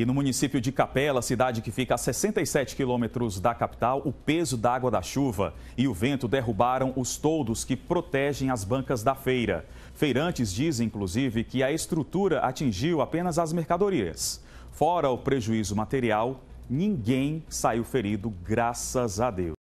E no município de Capela, cidade que fica a 67 quilômetros da capital, o peso da água da chuva e o vento derrubaram os toldos que protegem as bancas da feira. Feirantes dizem, inclusive, que a estrutura atingiu apenas as mercadorias. Fora o prejuízo material, ninguém saiu ferido, graças a Deus.